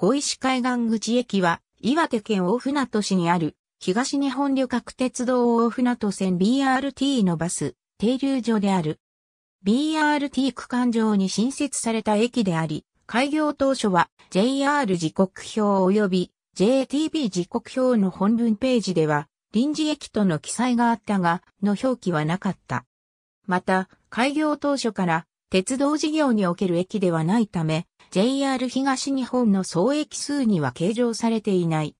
小石海岸口駅は、岩手県大船渡市にある、東日本旅客鉄道大船渡線 BRT のバス、停留所である。BRT 区間上に新設された駅であり、開業当初は JR 時刻表及び JTB 時刻表の本文ページでは、臨時駅との記載があったが、の表記はなかった。また、開業当初から、鉄道事業における駅ではないため、JR 東日本の総駅数には計上されていない。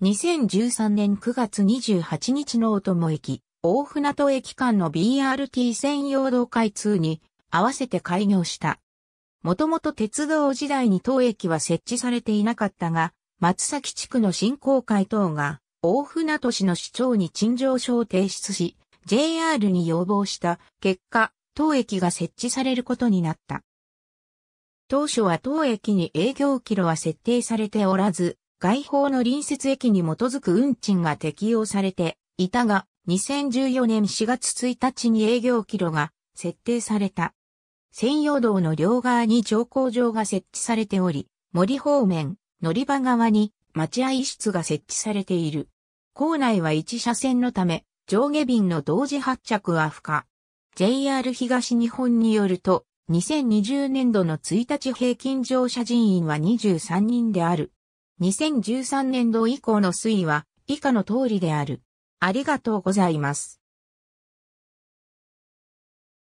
2013年9月28日の大友駅、大船渡駅間の BRT 専用道開通に合わせて開業した。もともと鉄道時代に当駅は設置されていなかったが、松崎地区の振興会等が大船渡市の市長に陳情書を提出し、JR に要望した結果、当駅が設置されることになった。当初は当駅に営業キロは設定されておらず、外方の隣接駅に基づく運賃が適用されていたが、2014年4月1日に営業キロが設定された。専用道の両側に乗降場が設置されており、森方面、乗り場側に待合室が設置されている。構内は1車線のため、上下便の同時発着は不可。JR 東日本によると、2020年度の1日平均乗車人員は23人である。2013年度以降の推移は以下の通りである。ありがとうございます。